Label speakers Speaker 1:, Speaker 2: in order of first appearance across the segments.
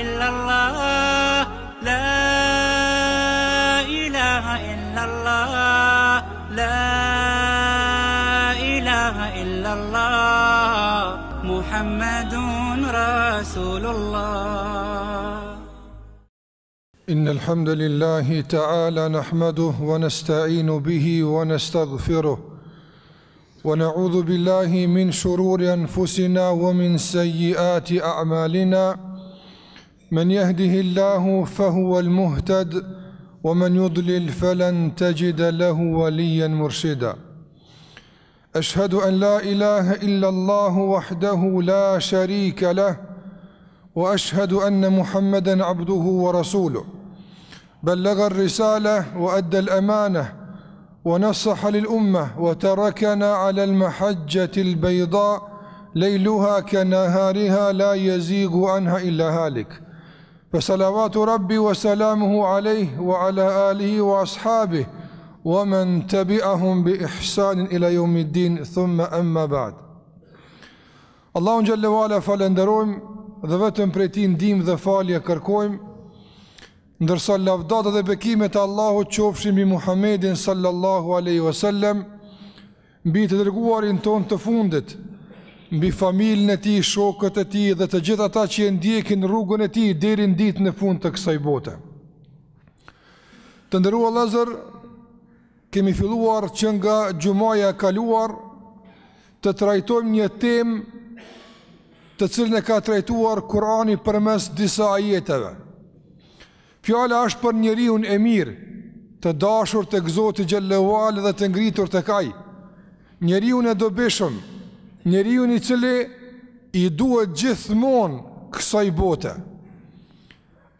Speaker 1: إلا الله لا إله إلا الله لا إله إلا الله محمد رسول الله إن الحمد لله تعالى نحمده ونستعين به ونستغفره ونعوذ بالله من شرور أنفسنا ومن سيئات أعمالنا من يهده الله فهو المهتد ومن يضلل فلن تجد له وليا مرشدا أشهد أن لا إله إلا الله وحده لا شريك له وأشهد أن محمدا عبده ورسوله بلغ الرسالة وأدى الأمانة ونصح للأمة وتركنا على المحجة البيضاء ليلها كنهارها لا يزيغ عنها إلا هالك Për salavatu rabbi wa salamuhu alaih wa ala alihi wa ashabih wa men tëbiahum bi ihsanin ila jomiddin thumma emma ba'd Allahu në gjallë dhe vetëm për e ti ndim dhe falje kërkojmë ndërsa lavdata dhe bekimet Allahu qofshin qofshim i Muhammedin sallallahu alaihi wa sallam mbi të dërguarin ton të fundit mbi familjen e tij, shokët e tij dhe të gjithë ata që e ndjekin rrugën e tij deri në ditën e fundit të kësaj bote. Të nderuar Lazar, kemi filluar që nga xhumaja e kaluar të trajtojmë një temë të cilën e ka trajtuar Kurani përmes disa ajeteve. Fjala është për njeriu e mirë, të dashur tek Zoti xhallahu ala dhe të ngritur tek ai. Njeriu i dobishëm, njeriu i cili i duhet gjithmonë kësaj bote.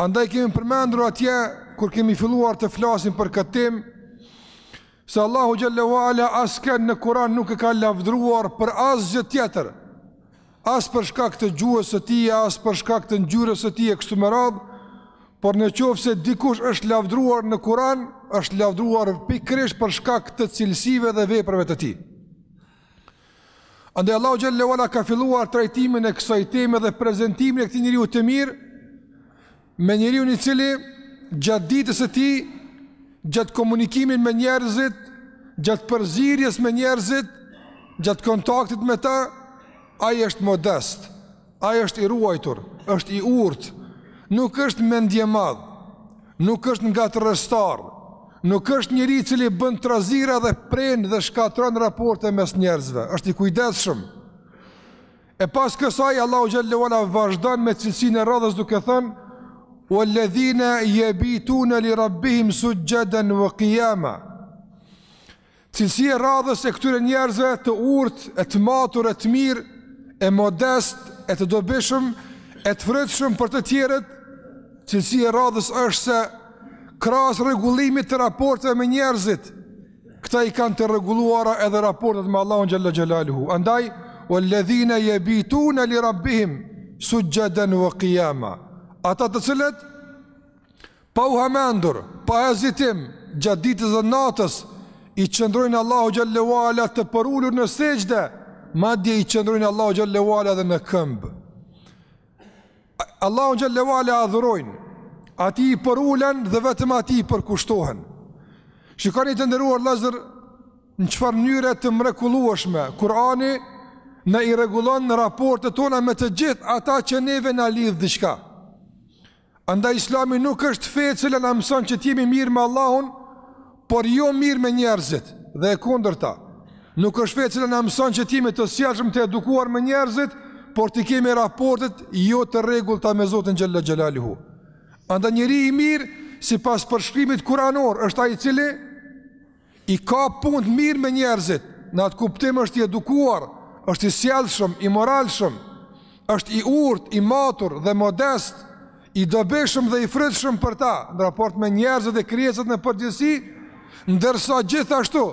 Speaker 1: Andaj kemi përmendur atje kur kemi filluar të flasim për këtë temë se Allahu xhallahu ala askan në Kur'an nuk e ka lavdruar për asgjë tjetër. As për shkak të gjuhës së tij, as për shkak të ngjyrës së tij këtu më radhë, por në qovë se dikush është lavdruar në Kur'an, është lavdruar pikërisht për shkak të cilësive dhe veprave të tij. Ande Allahu Gjelle Ola ka filluar trajtimin e kësaj teme dhe prezentimin e këti njëri u të mirë Me njëri u një cili gjatë ditës e ti, gjatë komunikimin me njerëzit, gjatë përzirjes me njerëzit, gjatë kontaktit me ta ai është modest, ai është i ruajtur, është i urt, nuk është mendje madhë, nuk është nga të rëstarë nuk është njëri cili bënd të razira dhe pren dhe shkatron raporte mes njerëzve, është i kujdeshëm. E pas kësaj, Allahu Gjellewala vazhdan me cilësin e radhës duke thënë, o ledhine jebitu në li rabbihim su gjeden vë kijama. e radhës e këture njerëzve të urt, e të matur, e të mirë, e modest, e të dobishëm, e të frëtshëm për të tjerët, cilësi e radhës është se kras regullimit të raporteve me njerëzit Këta i kanë të regulluara edhe raportet me Allahun Gjalla Gjallahu Andaj, o ledhina je bitu në li rabbihim Su gjeden vë kjama Ata të cilët, Pa u hamendur, pa ezitim Gjatë ditës dhe natës I qëndrojnë Allahu Gjalla Gjallahu Të përullur në seqde Ma dje i qëndrojnë Allahu Gjalla Gjallahu Dhe në këmbë Allahu Gjalla Gjallahu adhurojnë ati i për ulen dhe vetëm ati i për kushtohen. Shikani të ndëruar lezër në qëfar njëre të mrekulueshme, Kurani në i regulon në raportet tona me të gjithë ata që neve në lidhë dhishka. Anda islami nuk është fejtë cële në mëson që t'jemi mirë me Allahun, por jo mirë me njerëzit dhe e kondër ta. Nuk është fejtë cële në mëson që t'jemi të sjashmë të edukuar me njerëzit, por të kemi raportet jo të regull ta me Zotin Gjellë Gjellali Hu. Andë njëri i mirë, si pas përshkrimit kuranor, është a i cili, i ka punë të mirë me njerëzit, në atë kuptim është i edukuar, është i sjelëshëm, i moralëshëm, është i urt, i matur dhe modest, i dobeshëm dhe i frytëshëm për ta, në raport me njerëzit dhe kriesët në përgjësi, ndërsa gjithashtu,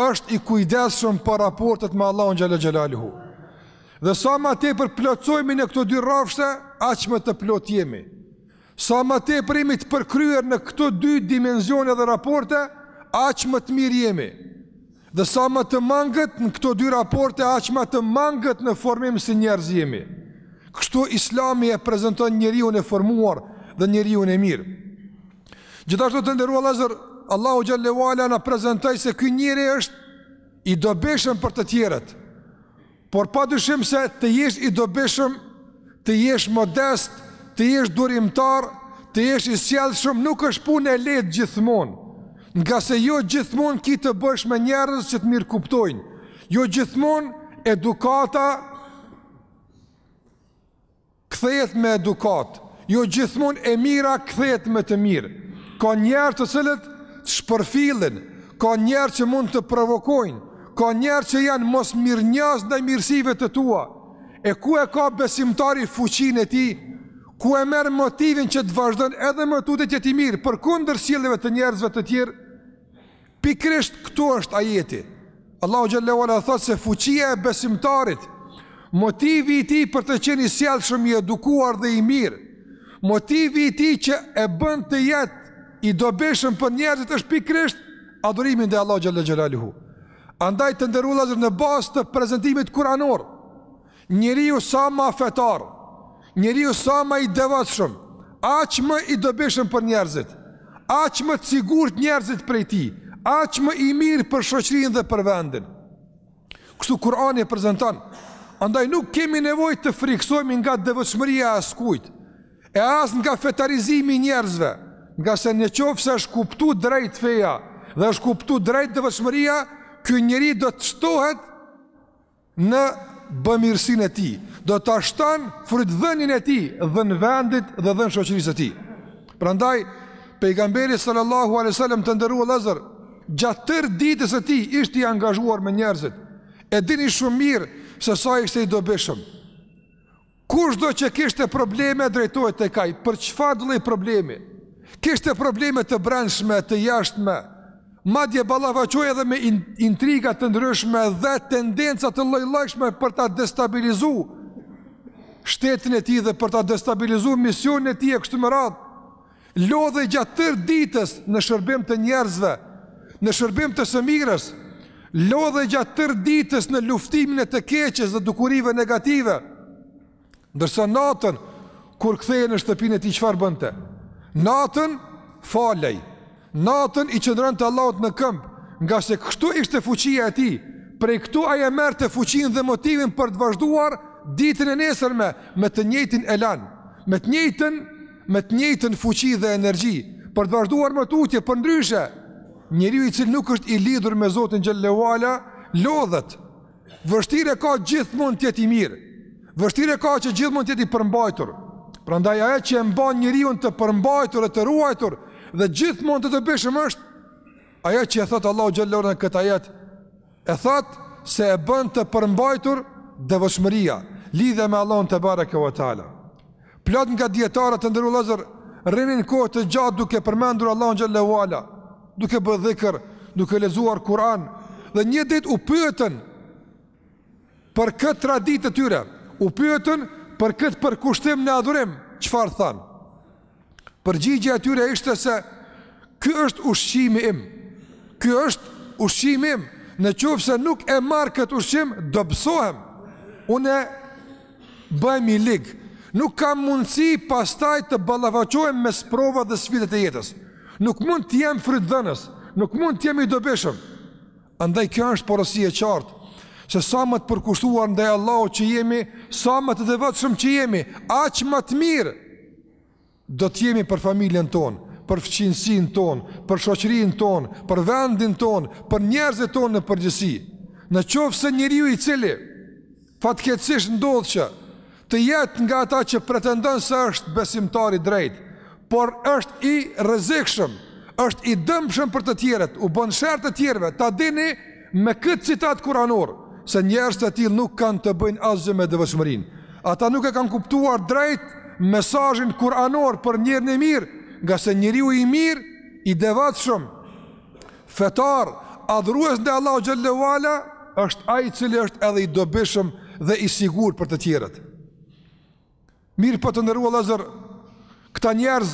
Speaker 1: është i kujdeshëm për raportet me Allahun Gjallat hu. Dhe sa ma te për plëcojmi në këto dy rafshte, aq të plot jemi. Sa më te primit të përkryer në këto dy dimenzione dhe raporte, aqë më të mirë jemi. Dhe sa më të mangët në këto dy raporte, aqë më të mangët në formim si njerëz jemi. Kështu islami e prezenton njeri unë e formuar dhe njeri unë e mirë. Gjithashtu të ndërrua lezër, Allahu Gjallewala në prezentaj se këj njeri është i dobeshëm për të tjerët, por pa dyshim se të jesh i dobeshëm, të jesh modest, të jesh durimtar, të jesh i sjellshëm nuk është punë e lehtë gjithmonë. Nga se jo gjithmonë ki të bësh me njerëz që të mirë kuptojnë. Jo gjithmonë edukata kthehet me edukat. Jo gjithmonë e mira kthehet me të mirë. Ka njerëz të cilët shpërfillen, ka njerëz që mund të provokojnë, ka njerëz që janë mos mirënjohës ndaj mirësive të tua. E ku e ka besimtari fuqinë e tij ku e merë motivin që të vazhdon edhe më tute që ti mirë, për kunder sileve të njerëzve të tjerë, pikrisht këtu është ajeti. Allahu Gjallewala thotë se fuqia e besimtarit, motivi i ti për të qeni sjallë shumë i edukuar dhe i mirë, motivi i ti që e bënd të jetë i dobeshëm për njerëzit është pikrisht, adurimin dhe Allahu thotë. Andaj të ndërullazër në bas të prezentimit kuranor, njëri ju sa ma fetarë, Njeri Osama i devat shumë, aq më i dobeshëm për njerëzit, aq më sigurt njerëzit për e ti, aq më i mirë për shoqrinë dhe për vendin. Kështu Kurani e prezanton. andaj nuk kemi nevoj të friksohemi nga devëshmëria askujt, e as nga fetarizimi njerëzve, nga se në qofë se është kuptu drejt feja, dhe është kuptu drejt devëshmëria, kjo njeri do të shtohet në bëmirësin e ti do të ashtan frit dhenin e ti, dhen vendit dhe dhen shoqërisë ti. Pra ndaj, pejgamberi sallallahu a.s. të ndërrua lezër, gjatë tërë ditës e ti ishtë i angazhuar me njerëzit, e dini shumë mirë se sa ishte i dobeshëm. Kusht do që kishte probleme drejtojt e kaj, për qëfa dole i problemi? Kishte probleme të branshme, të jashtme, Madje balavaqoj edhe me intrigat të ndryshme dhe tendencat të lojlajshme për ta destabilizu shtetin e ti dhe për ta destabilizu misionin e ti e më radh. Lodhe gjatë tërë ditës në shërbim të njerëzve, në shërbim të sëmigrës, lodhe gjatë tërë ditës në luftimin e të keqës dhe dukurive negative, ndërsa natën, kur këthejë në shtëpin e ti qëfar bënte, natën falej, natën i qëndrën të laot në këmpë, nga se kështu ishte fuqia e ti, prej këtu aja mërë të fuqin dhe motivin për të vazhduar ditën e nesërme me të njëjtin elan, me të njëjtën, me të njëjtën fuqi dhe energji, për të vazhduar më tutje, për ndryshe, njeriu i cili nuk është i lidhur me Zotin xhallahu ala, lodhet. Vështirë ka gjithmonë të jetë i mirë. Vështirë ka që gjithmonë të jetë i përmbajtur. Prandaj ajo që e mban njeriu të përmbajtur e të ruajtur dhe gjithmonë të të bëshëm është ajo që e thot Allahu xhallahu ala në këtë ajet. E thot se e bën të përmbajtur devotshmëria, lidhe me Allahun te bareke ve teala. Plot nga djetarët të ndërru Lazar rrinin kohë të gjatë duke përmendur Allahun xhallahu ala, duke bërë dhikr, duke lexuar Kur'an dhe një ditë u pyetën për këtë traditë të tyre. U pyetën për këtë përkushtim në adhurim, çfarë thanë? Përgjigje e tyre ishte se Ky është ushqimi im Ky është ushqimi im Në qovë se nuk e marë këtë ushqim Dëbësohem Une bëjmë i ligë, nuk kam mundësi pastaj të balavacohem me sprova dhe svitet e jetës. Nuk mund të jem frytë dhenës, nuk mund të jem i dobeshëm. Andaj kjo është porosi e qartë, se sa më të përkushtuar ndaj Allahu që jemi, sa më të devatëshëm që jemi, aqë më të mirë, do të jemi për familjen tonë, për fëqinsin tonë, për shoqërin tonë, për vendin tonë, për njerëzit tonë në përgjësi. Në qofë se njëriju i cili, fatkecish ndodhë që, të jetë nga ata që pretendon se është besimtar i drejtë, por është i rrezikshëm, është i dëmshëm për të tjerët, u bën sherr të tjerëve. Ta dini me këtë citat kuranor se njerëzit e tillë nuk kanë të bëjnë asgjë me devotshmërinë. Ata nuk e kanë kuptuar drejt mesazhin kuranor për njërin e mirë, nga se njeriu i mirë i devotshëm fetar adhurues ndaj Allahu xhallahu ala është ai i cili është edhe i dobishëm dhe i sigurt për të tjerët. Mirë për po të nërua lëzër, këta njerëz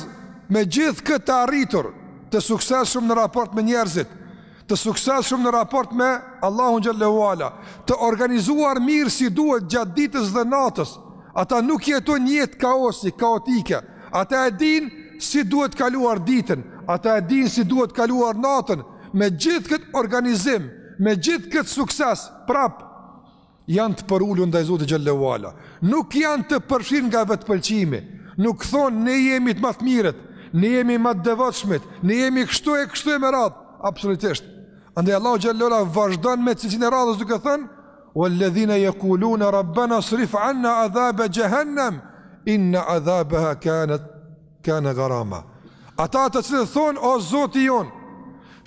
Speaker 1: me gjithë këta arritur të sukses shumë në raport me njerëzit, të sukses shumë në raport me Allahun Gjallewala, të organizuar mirë si duhet gjatë ditës dhe natës, ata nuk jetu njetë kaosi, kaotike, ata e din si duhet kaluar ditën, ata e din si duhet kaluar natën, me gjithë këtë organizim, me gjithë këtë sukses, prapë, janë të përullu nda i Zotë Gjellewala. Nuk janë të përshin nga vetë pëlqimi. Nuk thonë ne jemi të matë miret, ne jemi matë devatëshmet, ne jemi kështu e kështu e me radhë. Absolutisht. Andaj Allah Gjellewala vazhdan me cilësin e radhës duke thënë, o ledhina je kulu në rabbena srif anna adhabe gjehennem, inna adhabe ha kanët, kanë garama. Ata të cilë thonë, o Zotë i jonë,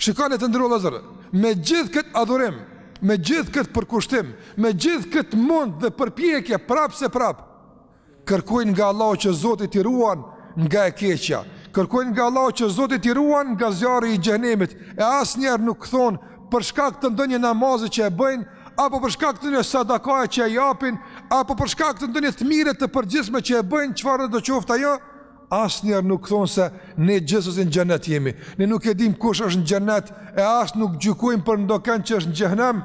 Speaker 1: shikane të ndërru lëzërë, me gjithë këtë adhurim, me gjithë këtë përkushtim, me gjithë këtë mund dhe përpjekje prapë se prapë, kërkojnë nga Allah që Zotit i ruan nga e keqja, kërkojnë nga Allah që Zotit i ruan nga zjarë i gjenimit, e asë njerë nuk thonë për shkak të ndënjë namazë që e bëjnë, apo për shkak të sadakaj që e japin, apo për shkak të ndënjë të mire të përgjithme që e bëjnë, farë dhe do qofta jo, Asë njerë nuk thonë se ne gjësës në gjennet jemi Ne nuk edhim kush është në gjennet E asë nuk gjykojmë për ndoken që është në gjennem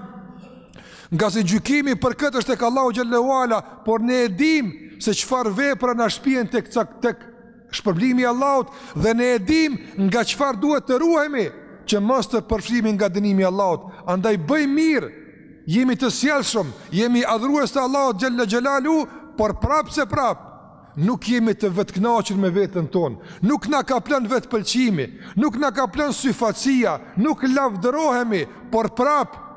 Speaker 1: Nga se gjykimi për këtë është e ka lau gjëllë u ala, por ne edhim se qëfar vepra në shpihen të tek shpërblimi a laut, dhe ne edhim nga qëfar duhet të ruhemi që mos të përflimi nga dënimi a laut. Andaj bëj mirë, jemi të sjellshëm, jemi adhurues të Allahut xhallahu gjëllë u, por prapë se prapë, nuk jemi të vetëknaqën me vetën tonë, nuk na ka plan vetë pëlqimi, nuk na ka plan syfacia, nuk lavdërohemi, por prapë,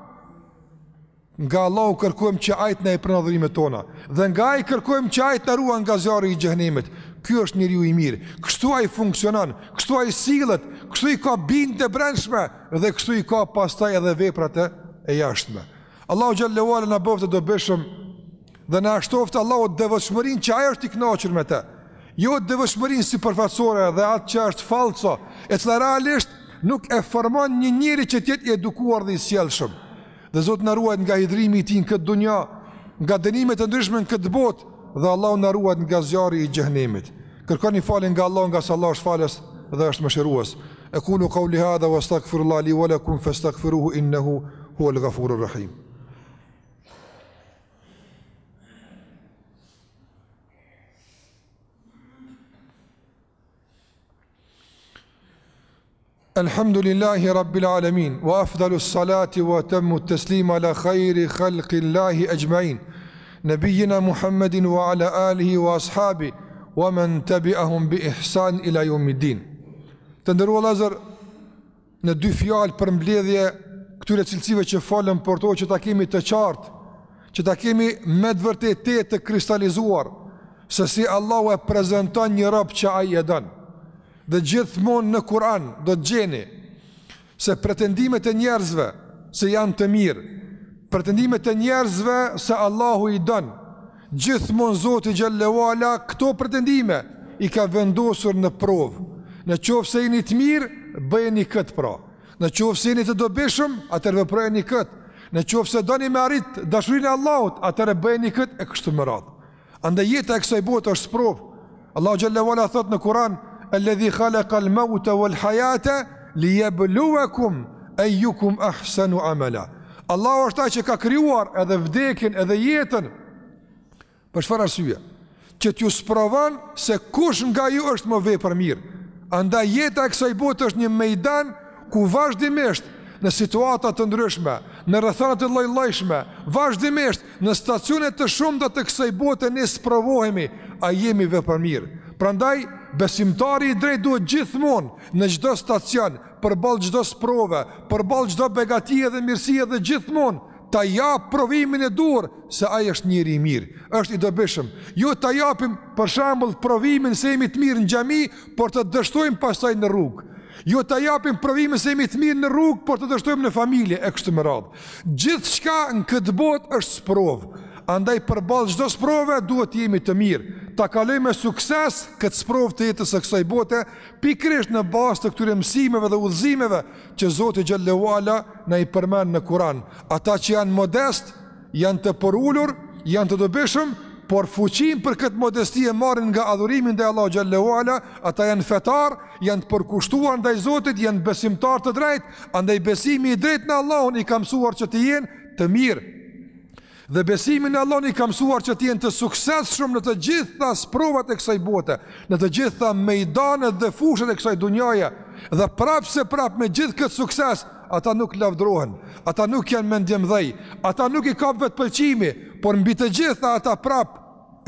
Speaker 1: nga Allahu kërkojmë që ajtë në e pranë tona dhe nga ai kërkojmë që ajtë në ruan nga zjarri i xhenemit. Ky është njeriu i mirë. Kështu ai funksionon, kështu ai sillet, kështu i ka bindë të brendshme dhe kështu i ka pastaj edhe veprat e jashtme. Allahu xhallahu ala na bëftë do bëshëm dhe na Allah Allahu devotshmërinë që ai është i kënaqur me të. Jo devotshmërinë sipërfaqësore dhe atë që është e cila realisht nuk e formon një që jetë edukuar dhe i sjellshëm dhe Zot na ruaj nga hidhrimi i tij në këtë dunjë, nga dënimet e ndryshme në këtë botë dhe Allahu na ruaj nga zjarri i xhehenimit. Kërkoni falje nga Allahu, nga sallallahu shfalës dhe është mëshirues. E kulu qouli hadha wastaghfirullahi li wa lakum fastaghfiruhu innahu huwal ghafurur rahim. Alhamdulillahi Rabbil Alamin Wa afdalu salati wa temmu teslima Ala khayri khalqi Allahi ajma'in nëbijina Muhammedin Wa ala alihi wa ashabi Wa men tabi'ahum bi ihsan Ila yomidin Të ndërrua lazer Në dy fjallë për mbledhje Këture cilësive që falem për to Që ta kemi të qartë Që ta kemi med vërtetet të kristalizuar Se si Allah e prezentan Një rëpë që aje danë dhe gjithmonë në Kur'an do të gjeni se pretendimet e njerëzve se janë të mirë, pretendimet e njerëzve se Allahu i don, gjithmonë Zoti xhallahu ala këto pretendime i ka vendosur në provë. Në qoftë se jeni të mirë, bëjeni këtë pra. Në qoftë se jeni të dobishëm, atëherë një këtë. Në qoftë se doni me arrit dashurinë e Allahut, atëherë bëjeni këtë e kështu me radhë. Andaj jetë e kësaj botë është provë. Allahu xhallahu ala thot në Kur'an: alladhi khalaqa al wal-hayata ayyukum ahsanu amala. Allahu është ai që ka krijuar edhe vdekjen edhe jetën. Për çfarë arsye? Që t'ju sprovon se kush nga ju është më vepër mirë. Andaj jeta e kësaj bote është një ميدan ku vazhdimisht në situata të ndryshme, në rrethana të lloj-llojshme, vazhdimisht në stacione të shumta të kësaj bote ne sprovohemi a jemi vepër mirë. Prandaj Besimtari i drejt duhet gjithmonë në çdo stacion, përball çdo sprove, përball çdo begatie dhe mirësie dhe gjithmonë ta jap provimin e dur se ai është njëri i mirë, është i dobishëm. Ju jo ta japim për shembull provimin se jemi të mirë në xhami, por të dështojmë pasaj në rrugë. Ju jo ta japim provimin se jemi të mirë në rrugë, por të dështojmë në familje e kështu me radhë. Gjithçka në këtë botë është sprovë. Andaj përball çdo sprove duhet të jemi të mirë, ta kaloj me sukses këtë sprov të jetës e kësaj bote, pikërisht në bazë të këtyre mësimeve dhe udhëzimeve që Zoti xhallahu ala na i përmend në Kur'an. Ata që janë modest, janë të porulur, janë të dobishëm, por fuqim për këtë modesti e marrin nga adhurimi ndaj Allah xhallahu ala, ata janë fetar, janë të përkushtuar ndaj Zotit, janë besimtar të drejtë, andaj besimi i drejtë në Allahun i ka mësuar që të jenë të mirë, Dhe besimin e Allah një kam suar që t'jen të sukses shumë në të gjitha sprovat e kësaj bote, në të gjitha mejdanët dhe fushet e kësaj dunjaja, dhe prapë se prapë me gjithë këtë sukses, ata nuk lavdrohen, ata nuk janë mendjem dhej, ata nuk i kapë vetë pëlqimi, por mbi të gjitha ata prapë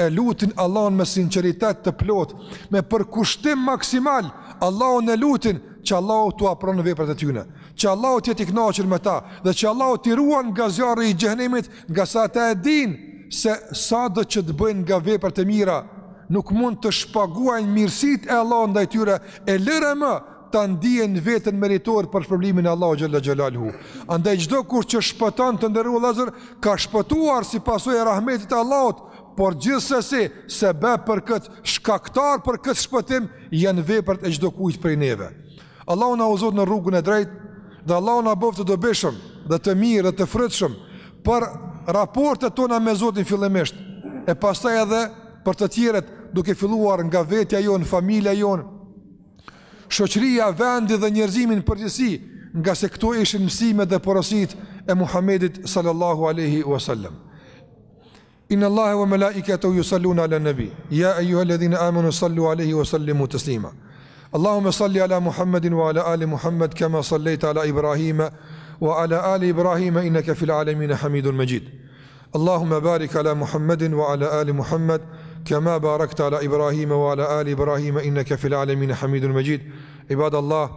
Speaker 1: e lutin Allah me sinceritet të plot, me përkushtim maksimal, Allah në lutin, që Allahu t'u apronë në veprat e tyne, që Allahu t'i knaqër me ta, dhe që Allahu t'i ruan nga zjarë i gjëhnimit, nga sa ta e din, se sa dhe që t'bëjnë nga veprat e mira, nuk mund të shpaguajnë mirësit e Allah nda i tyre, e lëre më të ndijen vetën meritor për shpërblimin e Allahu gjëllë gjëllë hu. Andaj gjdo kur që shpëtan të ndërru lezër, ka shpëtuar si pasoj e rahmetit Allahu por gjithsesi se bë për këtë shkaktar për këtë shpëtim janë veprat e çdo kujt prej neve. Allahu na auzot në rrugën e drejt dhe Allahu na bëftë të dobishëm dhe të mirë dhe të frytshëm për raportet tona me Zotin fillimisht e pastaj edhe për të tjerët duke filluar nga vetja jon, familja jon, shoqëria, vendi dhe njerëzimin përgjithësi, nga se këto ishin mësimet dhe porositë e Muhamedit sallallahu alaihi wasallam. Inna Allaha wa malaikatahu yusalluna ala nabi. Ya ja, ayyuhalladhina amanu sallu alaihi wa sallimu taslima. اللهم صل على محمد وعلى آل محمد كما صليت على إبراهيم وعلى آل إبراهيم إنك في العالمين حميد مجيد اللهم بارك على محمد وعلى آل محمد كما باركت على إبراهيم وعلى آل إبراهيم إنك في العالمين حميد مجيد عباد الله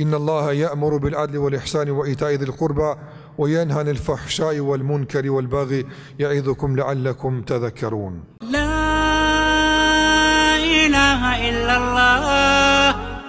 Speaker 1: إن الله يأمر بالعدل والإحسان وإيتاء ذي القربى وينهى عن الفحشاء والمنكر والبغي يعظكم لعلكم تذكرون لا إله إلا الله